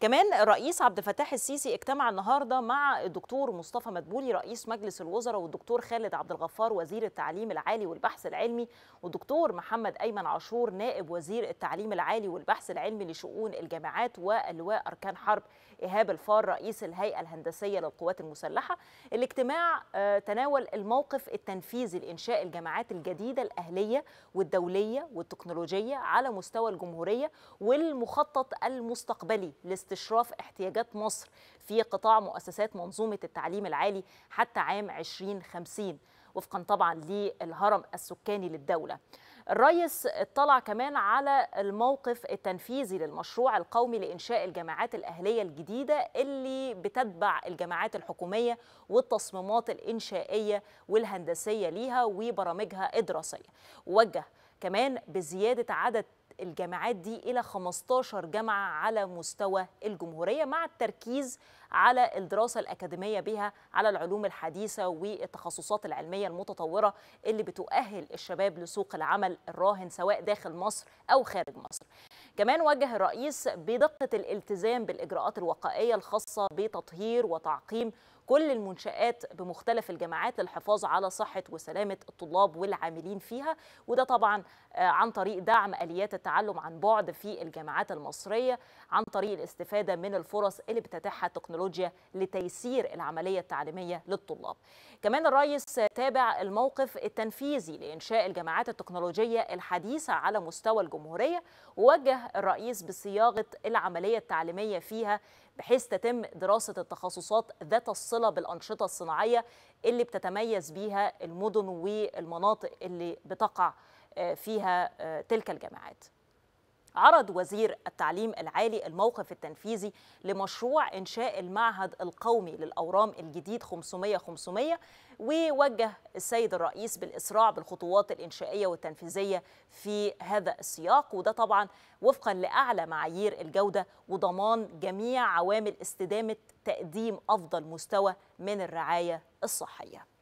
كمان الرئيس عبد الفتاح السيسي اجتمع النهارده مع الدكتور مصطفى مدبولي رئيس مجلس الوزراء والدكتور خالد عبد الغفار وزير التعليم العالي والبحث العلمي والدكتور محمد ايمن عاشور نائب وزير التعليم العالي والبحث العلمي لشؤون الجامعات واللواء اركان حرب ايهاب الفار رئيس الهيئه الهندسيه للقوات المسلحه الاجتماع آه، تناول الموقف التنفيذي لانشاء الجامعات الجديده الاهليه والدوليه والتكنولوجيه على مستوى الجمهوريه والمخطط المستقبلي استشراف احتياجات مصر في قطاع مؤسسات منظومة التعليم العالي حتى عام 2050 وفقا طبعا للهرم السكاني للدولة الرئيس اطلع كمان على الموقف التنفيذي للمشروع القومي لإنشاء الجامعات الأهلية الجديدة اللي بتتبع الجامعات الحكومية والتصميمات الإنشائية والهندسية ليها وبرامجها الدراسية وجه كمان بزيادة عدد الجامعات دي إلى 15 جامعة على مستوى الجمهورية مع التركيز على الدراسة الأكاديمية بها على العلوم الحديثة والتخصصات العلمية المتطورة اللي بتؤهل الشباب لسوق العمل الراهن سواء داخل مصر أو خارج مصر كمان وجه الرئيس بدقة الالتزام بالإجراءات الوقائية الخاصة بتطهير وتعقيم كل المنشآت بمختلف الجامعات للحفاظ على صحة وسلامة الطلاب والعاملين فيها وده طبعا آه، عن طريق دعم آليات التعلم عن بعد في الجامعات المصرية عن طريق الاستفادة من الفرص اللي بتتاحها التكنولوجيا لتيسير العملية التعليمية للطلاب كمان الرئيس تابع الموقف التنفيذي لإنشاء الجامعات التكنولوجية الحديثة على مستوى الجمهورية ووجه الرئيس بصياغة العملية التعليمية فيها بحيث تتم دراسة التخصصات ذات الصلة بالأنشطة الصناعية اللي بتتميز بيها المدن والمناطق اللي بتقع آه، فيها آه، تلك الجامعات عرض وزير التعليم العالي الموقف التنفيذي لمشروع إنشاء المعهد القومي للأورام الجديد 500-500 ووجه السيد الرئيس بالإسراع بالخطوات الإنشائية والتنفيذية في هذا السياق وده طبعا وفقا لأعلى معايير الجودة وضمان جميع عوامل استدامة تقديم أفضل مستوى من الرعاية الصحية